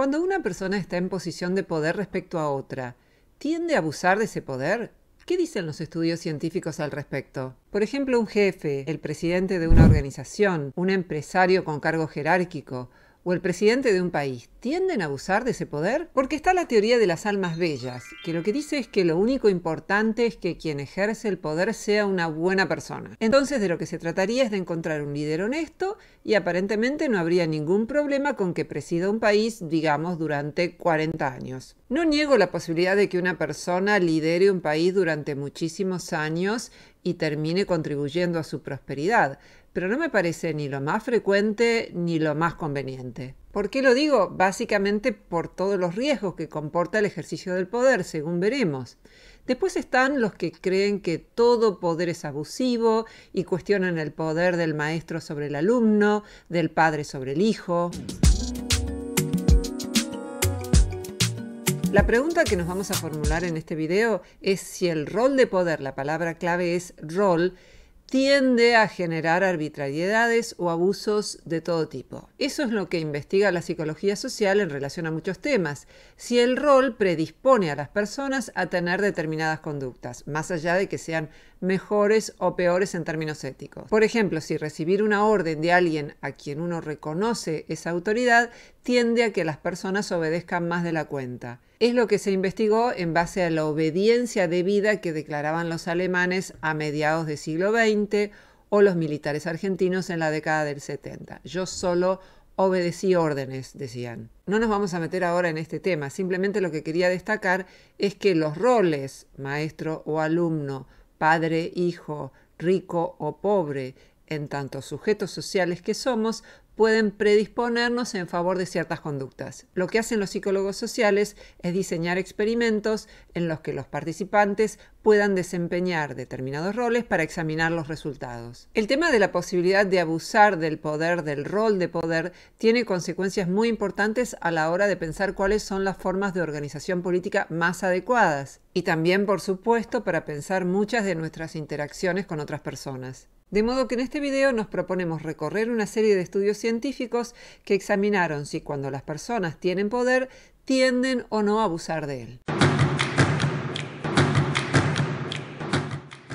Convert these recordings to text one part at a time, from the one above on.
Cuando una persona está en posición de poder respecto a otra, ¿tiende a abusar de ese poder? ¿Qué dicen los estudios científicos al respecto? Por ejemplo, un jefe, el presidente de una organización, un empresario con cargo jerárquico o el presidente de un país tienden a abusar de ese poder? Porque está la teoría de las almas bellas, que lo que dice es que lo único importante es que quien ejerce el poder sea una buena persona. Entonces de lo que se trataría es de encontrar un líder honesto y aparentemente no habría ningún problema con que presida un país, digamos, durante 40 años. No niego la posibilidad de que una persona lidere un país durante muchísimos años y termine contribuyendo a su prosperidad, pero no me parece ni lo más frecuente ni lo más conveniente. ¿Por qué lo digo? Básicamente por todos los riesgos que comporta el ejercicio del poder, según veremos. Después están los que creen que todo poder es abusivo y cuestionan el poder del maestro sobre el alumno, del padre sobre el hijo. La pregunta que nos vamos a formular en este video es si el rol de poder, la palabra clave es rol, tiende a generar arbitrariedades o abusos de todo tipo. Eso es lo que investiga la psicología social en relación a muchos temas, si el rol predispone a las personas a tener determinadas conductas, más allá de que sean mejores o peores en términos éticos. Por ejemplo, si recibir una orden de alguien a quien uno reconoce esa autoridad tiende a que las personas obedezcan más de la cuenta. Es lo que se investigó en base a la obediencia debida que declaraban los alemanes a mediados del siglo XX o los militares argentinos en la década del 70. Yo solo obedecí órdenes, decían. No nos vamos a meter ahora en este tema, simplemente lo que quería destacar es que los roles, maestro o alumno, padre, hijo, rico o pobre, en tantos sujetos sociales que somos, pueden predisponernos en favor de ciertas conductas. Lo que hacen los psicólogos sociales es diseñar experimentos en los que los participantes puedan desempeñar determinados roles para examinar los resultados. El tema de la posibilidad de abusar del poder, del rol de poder, tiene consecuencias muy importantes a la hora de pensar cuáles son las formas de organización política más adecuadas y también, por supuesto, para pensar muchas de nuestras interacciones con otras personas. De modo que en este video nos proponemos recorrer una serie de estudios científicos que examinaron si cuando las personas tienen poder tienden o no a abusar de él.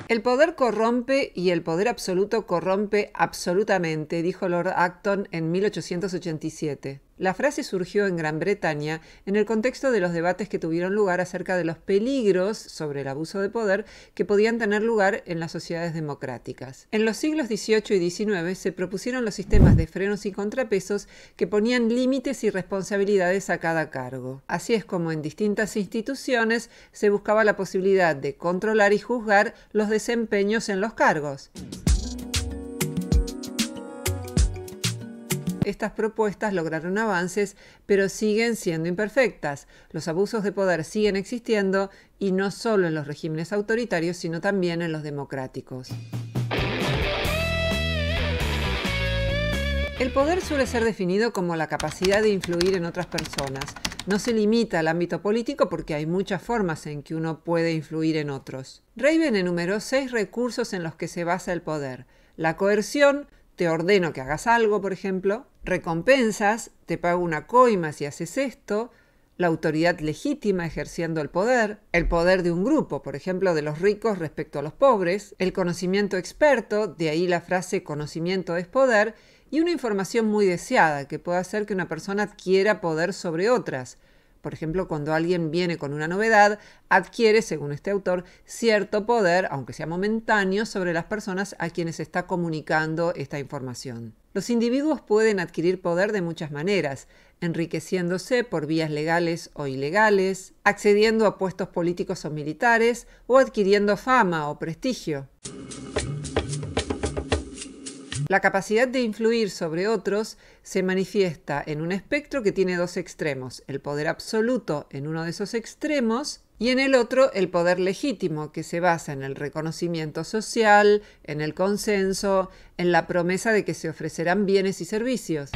El poder corrompe y el poder absoluto corrompe absolutamente, dijo Lord Acton en 1887. La frase surgió en Gran Bretaña en el contexto de los debates que tuvieron lugar acerca de los peligros sobre el abuso de poder que podían tener lugar en las sociedades democráticas. En los siglos XVIII y XIX se propusieron los sistemas de frenos y contrapesos que ponían límites y responsabilidades a cada cargo. Así es como en distintas instituciones se buscaba la posibilidad de controlar y juzgar los desempeños en los cargos. estas propuestas lograron avances, pero siguen siendo imperfectas. Los abusos de poder siguen existiendo y no solo en los regímenes autoritarios, sino también en los democráticos. El poder suele ser definido como la capacidad de influir en otras personas. No se limita al ámbito político porque hay muchas formas en que uno puede influir en otros. Raven enumeró seis recursos en los que se basa el poder. La coerción, te ordeno que hagas algo, por ejemplo recompensas, te pago una coima si haces esto, la autoridad legítima ejerciendo el poder, el poder de un grupo, por ejemplo, de los ricos respecto a los pobres, el conocimiento experto, de ahí la frase conocimiento es poder, y una información muy deseada que puede hacer que una persona adquiera poder sobre otras, por ejemplo, cuando alguien viene con una novedad, adquiere, según este autor, cierto poder, aunque sea momentáneo, sobre las personas a quienes está comunicando esta información. Los individuos pueden adquirir poder de muchas maneras, enriqueciéndose por vías legales o ilegales, accediendo a puestos políticos o militares o adquiriendo fama o prestigio. La capacidad de influir sobre otros se manifiesta en un espectro que tiene dos extremos, el poder absoluto en uno de esos extremos y en el otro el poder legítimo, que se basa en el reconocimiento social, en el consenso, en la promesa de que se ofrecerán bienes y servicios.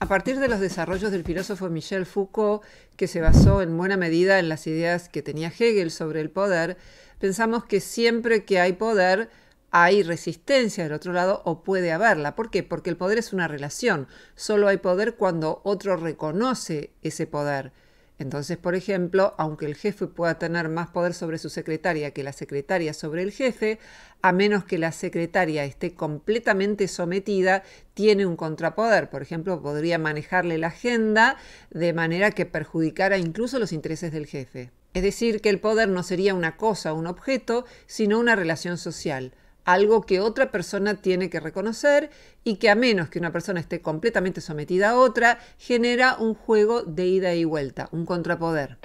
A partir de los desarrollos del filósofo Michel Foucault, que se basó en buena medida en las ideas que tenía Hegel sobre el poder, pensamos que siempre que hay poder hay resistencia del otro lado o puede haberla. ¿Por qué? Porque el poder es una relación. Solo hay poder cuando otro reconoce ese poder. Entonces, por ejemplo, aunque el jefe pueda tener más poder sobre su secretaria que la secretaria sobre el jefe, a menos que la secretaria esté completamente sometida, tiene un contrapoder. Por ejemplo, podría manejarle la agenda de manera que perjudicara incluso los intereses del jefe. Es decir, que el poder no sería una cosa un objeto, sino una relación social, algo que otra persona tiene que reconocer y que a menos que una persona esté completamente sometida a otra, genera un juego de ida y vuelta, un contrapoder.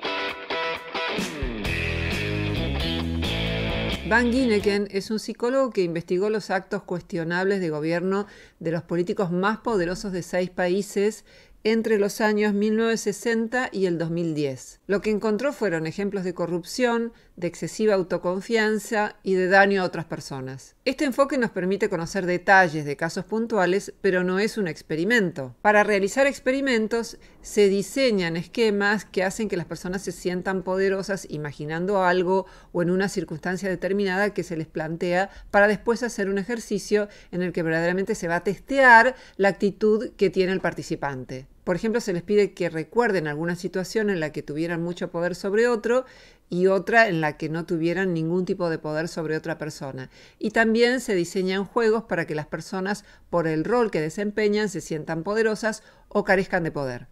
Van Gineken es un psicólogo que investigó los actos cuestionables de gobierno de los políticos más poderosos de seis países entre los años 1960 y el 2010. Lo que encontró fueron ejemplos de corrupción, de excesiva autoconfianza y de daño a otras personas. Este enfoque nos permite conocer detalles de casos puntuales, pero no es un experimento. Para realizar experimentos se diseñan esquemas que hacen que las personas se sientan poderosas imaginando algo o en una circunstancia determinada que se les plantea para después hacer un ejercicio en el que verdaderamente se va a testear la actitud que tiene el participante. Por ejemplo, se les pide que recuerden alguna situación en la que tuvieran mucho poder sobre otro y otra en la que no tuvieran ningún tipo de poder sobre otra persona. Y también se diseñan juegos para que las personas, por el rol que desempeñan, se sientan poderosas o carezcan de poder.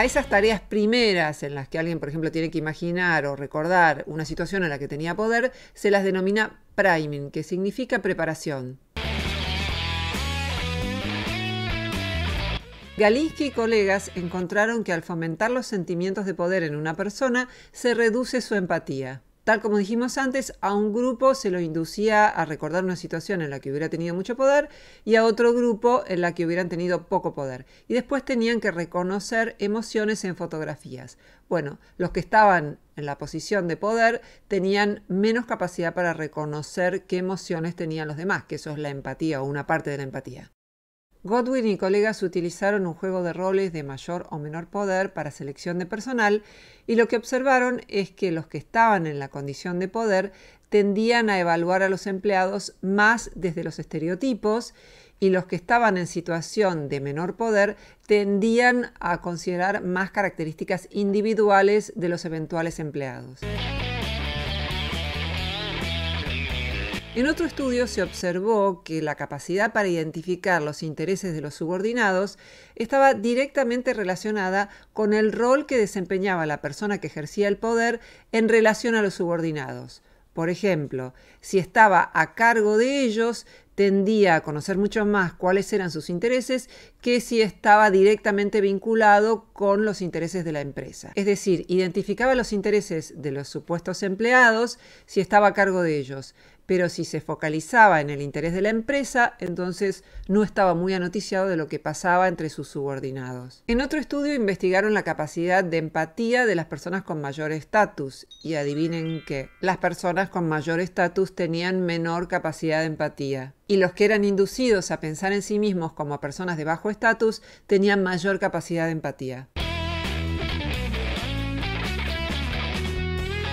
a esas tareas primeras en las que alguien, por ejemplo, tiene que imaginar o recordar una situación en la que tenía poder, se las denomina priming, que significa preparación. Galinsky y colegas encontraron que al fomentar los sentimientos de poder en una persona se reduce su empatía. Tal como dijimos antes, a un grupo se lo inducía a recordar una situación en la que hubiera tenido mucho poder y a otro grupo en la que hubieran tenido poco poder. Y después tenían que reconocer emociones en fotografías. Bueno, los que estaban en la posición de poder tenían menos capacidad para reconocer qué emociones tenían los demás, que eso es la empatía o una parte de la empatía. Godwin y colegas utilizaron un juego de roles de mayor o menor poder para selección de personal y lo que observaron es que los que estaban en la condición de poder tendían a evaluar a los empleados más desde los estereotipos y los que estaban en situación de menor poder tendían a considerar más características individuales de los eventuales empleados. En otro estudio se observó que la capacidad para identificar los intereses de los subordinados estaba directamente relacionada con el rol que desempeñaba la persona que ejercía el poder en relación a los subordinados. Por ejemplo, si estaba a cargo de ellos, tendía a conocer mucho más cuáles eran sus intereses que si estaba directamente vinculado con los intereses de la empresa. Es decir, identificaba los intereses de los supuestos empleados si estaba a cargo de ellos, pero si se focalizaba en el interés de la empresa, entonces no estaba muy anoticiado de lo que pasaba entre sus subordinados. En otro estudio investigaron la capacidad de empatía de las personas con mayor estatus, y adivinen qué, las personas con mayor estatus tenían menor capacidad de empatía, y los que eran inducidos a pensar en sí mismos como personas de bajo estatus tenían mayor capacidad de empatía.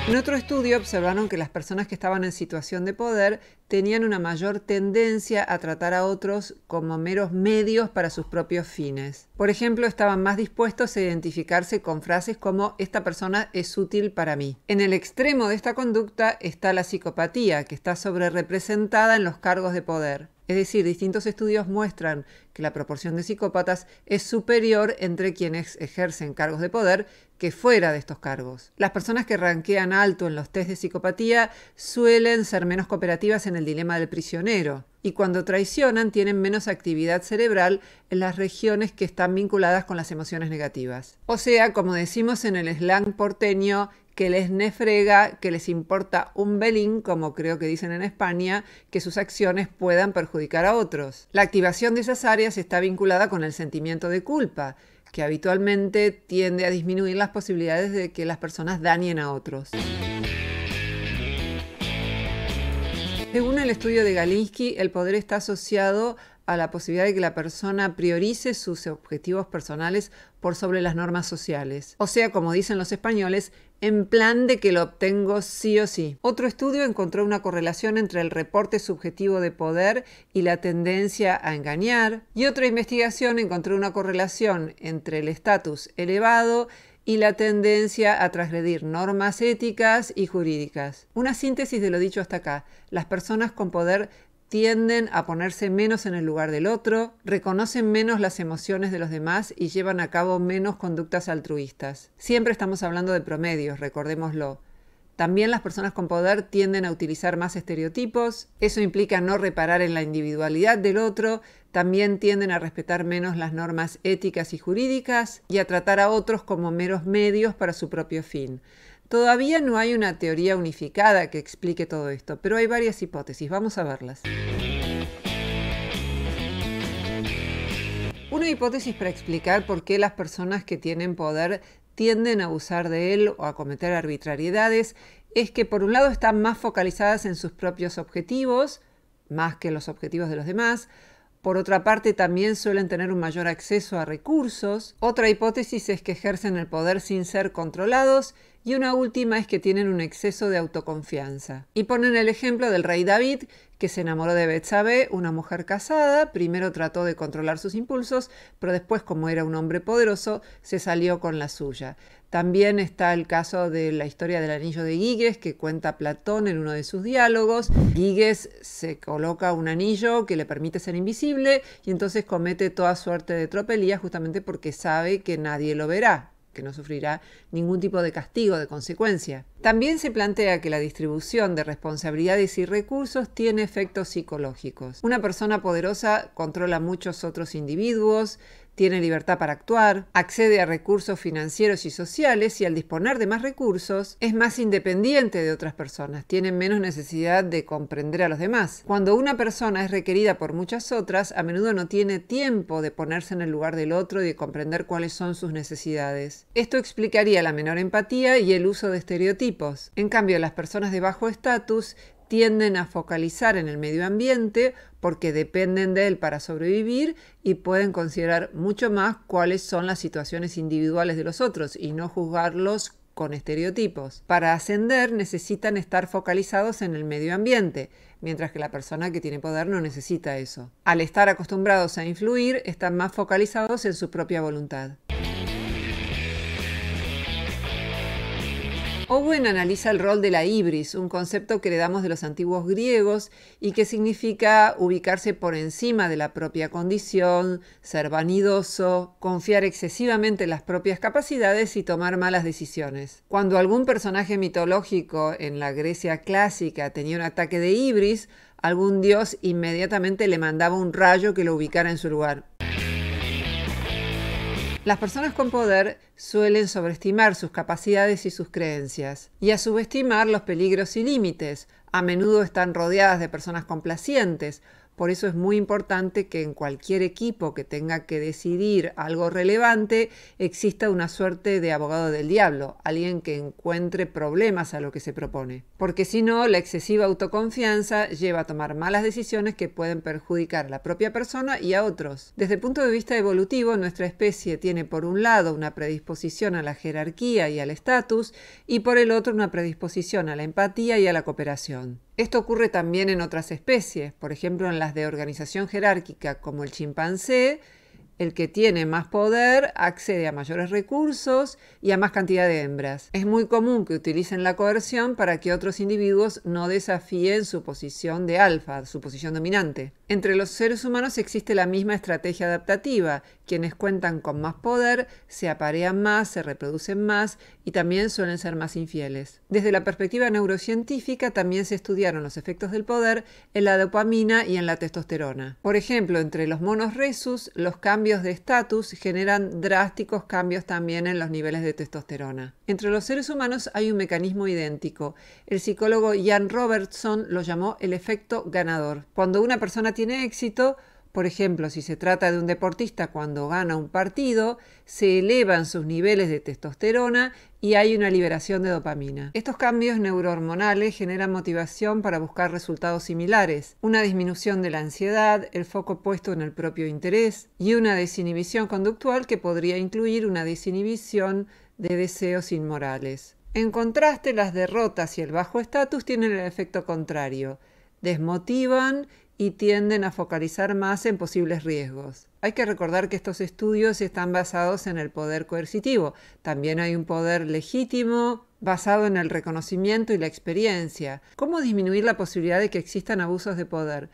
En otro estudio observaron que las personas que estaban en situación de poder tenían una mayor tendencia a tratar a otros como meros medios para sus propios fines. Por ejemplo, estaban más dispuestos a identificarse con frases como esta persona es útil para mí. En el extremo de esta conducta está la psicopatía, que está sobrerepresentada en los cargos de poder. Es decir, distintos estudios muestran que la proporción de psicópatas es superior entre quienes ejercen cargos de poder que fuera de estos cargos. Las personas que ranquean alto en los test de psicopatía suelen ser menos cooperativas en el dilema del prisionero y cuando traicionan tienen menos actividad cerebral en las regiones que están vinculadas con las emociones negativas. O sea, como decimos en el slang porteño, que les nefrega, que les importa un belín, como creo que dicen en España, que sus acciones puedan perjudicar a otros. La activación de esas áreas está vinculada con el sentimiento de culpa, que habitualmente tiende a disminuir las posibilidades de que las personas dañen a otros. Según el estudio de Galinsky, el poder está asociado a la posibilidad de que la persona priorice sus objetivos personales por sobre las normas sociales. O sea, como dicen los españoles, en plan de que lo obtengo sí o sí. Otro estudio encontró una correlación entre el reporte subjetivo de poder y la tendencia a engañar, y otra investigación encontró una correlación entre el estatus elevado y la tendencia a transgredir normas éticas y jurídicas. Una síntesis de lo dicho hasta acá. Las personas con poder tienden a ponerse menos en el lugar del otro, reconocen menos las emociones de los demás y llevan a cabo menos conductas altruistas. Siempre estamos hablando de promedios, recordémoslo. También las personas con poder tienden a utilizar más estereotipos, eso implica no reparar en la individualidad del otro, también tienden a respetar menos las normas éticas y jurídicas y a tratar a otros como meros medios para su propio fin. Todavía no hay una teoría unificada que explique todo esto, pero hay varias hipótesis, vamos a verlas. Una hipótesis para explicar por qué las personas que tienen poder tienden a abusar de él o a cometer arbitrariedades es que por un lado están más focalizadas en sus propios objetivos, más que los objetivos de los demás, por otra parte, también suelen tener un mayor acceso a recursos. Otra hipótesis es que ejercen el poder sin ser controlados. Y una última es que tienen un exceso de autoconfianza. Y ponen el ejemplo del rey David, que se enamoró de Betsabe, una mujer casada, primero trató de controlar sus impulsos, pero después, como era un hombre poderoso, se salió con la suya. También está el caso de la historia del anillo de Giges que cuenta Platón en uno de sus diálogos. Giges se coloca un anillo que le permite ser invisible y entonces comete toda suerte de tropelías justamente porque sabe que nadie lo verá que no sufrirá ningún tipo de castigo, de consecuencia. También se plantea que la distribución de responsabilidades y recursos tiene efectos psicológicos. Una persona poderosa controla muchos otros individuos, tiene libertad para actuar, accede a recursos financieros y sociales y al disponer de más recursos es más independiente de otras personas, tiene menos necesidad de comprender a los demás. Cuando una persona es requerida por muchas otras, a menudo no tiene tiempo de ponerse en el lugar del otro y de comprender cuáles son sus necesidades. Esto explicaría la menor empatía y el uso de estereotipos. En cambio, las personas de bajo estatus tienden a focalizar en el medio ambiente porque dependen de él para sobrevivir y pueden considerar mucho más cuáles son las situaciones individuales de los otros y no juzgarlos con estereotipos. Para ascender necesitan estar focalizados en el medio ambiente, mientras que la persona que tiene poder no necesita eso. Al estar acostumbrados a influir, están más focalizados en su propia voluntad. Owen analiza el rol de la ibris, un concepto que heredamos de los antiguos griegos y que significa ubicarse por encima de la propia condición, ser vanidoso, confiar excesivamente en las propias capacidades y tomar malas decisiones. Cuando algún personaje mitológico en la Grecia clásica tenía un ataque de ibris, algún dios inmediatamente le mandaba un rayo que lo ubicara en su lugar. Las personas con poder suelen sobreestimar sus capacidades y sus creencias, y a subestimar los peligros y límites. A menudo están rodeadas de personas complacientes por eso es muy importante que en cualquier equipo que tenga que decidir algo relevante exista una suerte de abogado del diablo, alguien que encuentre problemas a lo que se propone. Porque si no, la excesiva autoconfianza lleva a tomar malas decisiones que pueden perjudicar a la propia persona y a otros. Desde el punto de vista evolutivo, nuestra especie tiene por un lado una predisposición a la jerarquía y al estatus y por el otro una predisposición a la empatía y a la cooperación. Esto ocurre también en otras especies, por ejemplo en las de organización jerárquica como el chimpancé el que tiene más poder accede a mayores recursos y a más cantidad de hembras. Es muy común que utilicen la coerción para que otros individuos no desafíen su posición de alfa, su posición dominante. Entre los seres humanos existe la misma estrategia adaptativa. Quienes cuentan con más poder se aparean más, se reproducen más y también suelen ser más infieles. Desde la perspectiva neurocientífica también se estudiaron los efectos del poder en la dopamina y en la testosterona. Por ejemplo, entre los monos resus, los cambios de estatus generan drásticos cambios también en los niveles de testosterona. Entre los seres humanos hay un mecanismo idéntico. El psicólogo Jan Robertson lo llamó el efecto ganador. Cuando una persona tiene éxito, por ejemplo, si se trata de un deportista cuando gana un partido, se elevan sus niveles de testosterona y hay una liberación de dopamina. Estos cambios neurohormonales generan motivación para buscar resultados similares, una disminución de la ansiedad, el foco puesto en el propio interés y una desinhibición conductual que podría incluir una desinhibición de deseos inmorales. En contraste, las derrotas y el bajo estatus tienen el efecto contrario, desmotivan y tienden a focalizar más en posibles riesgos. Hay que recordar que estos estudios están basados en el poder coercitivo. También hay un poder legítimo basado en el reconocimiento y la experiencia. ¿Cómo disminuir la posibilidad de que existan abusos de poder?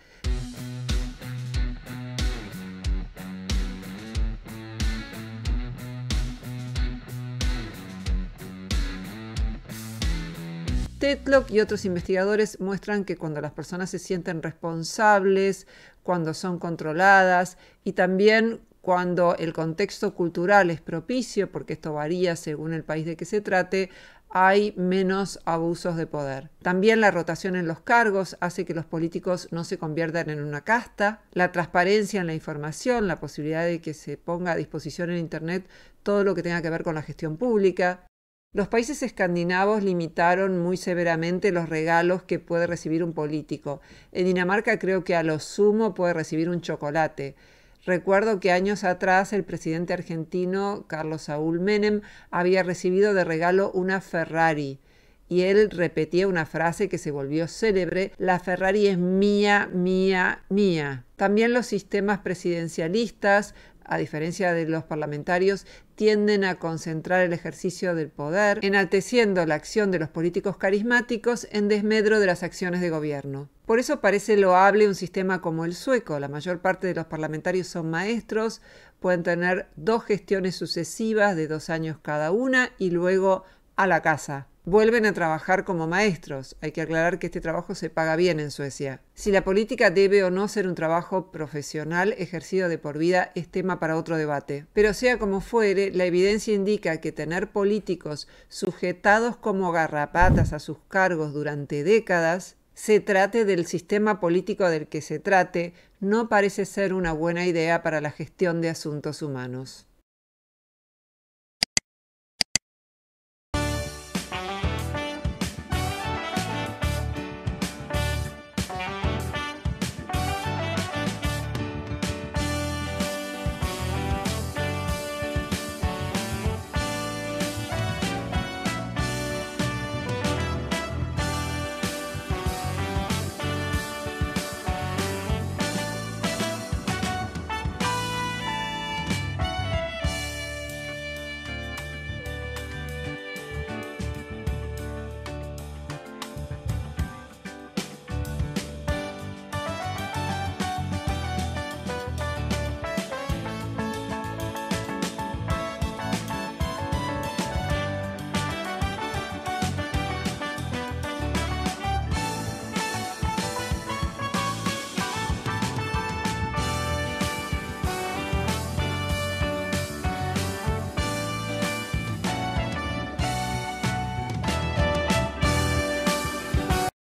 Tetlock y otros investigadores muestran que cuando las personas se sienten responsables, cuando son controladas y también cuando el contexto cultural es propicio, porque esto varía según el país de que se trate, hay menos abusos de poder. También la rotación en los cargos hace que los políticos no se conviertan en una casta. La transparencia en la información, la posibilidad de que se ponga a disposición en Internet todo lo que tenga que ver con la gestión pública. Los países escandinavos limitaron muy severamente los regalos que puede recibir un político. En Dinamarca creo que a lo sumo puede recibir un chocolate. Recuerdo que años atrás el presidente argentino Carlos Saúl Menem había recibido de regalo una Ferrari y él repetía una frase que se volvió célebre, la Ferrari es mía, mía, mía. También los sistemas presidencialistas a diferencia de los parlamentarios, tienden a concentrar el ejercicio del poder, enalteciendo la acción de los políticos carismáticos en desmedro de las acciones de gobierno. Por eso parece loable un sistema como el sueco. La mayor parte de los parlamentarios son maestros, pueden tener dos gestiones sucesivas de dos años cada una y luego a la casa vuelven a trabajar como maestros. Hay que aclarar que este trabajo se paga bien en Suecia. Si la política debe o no ser un trabajo profesional ejercido de por vida es tema para otro debate. Pero sea como fuere, la evidencia indica que tener políticos sujetados como garrapatas a sus cargos durante décadas se trate del sistema político del que se trate, no parece ser una buena idea para la gestión de asuntos humanos.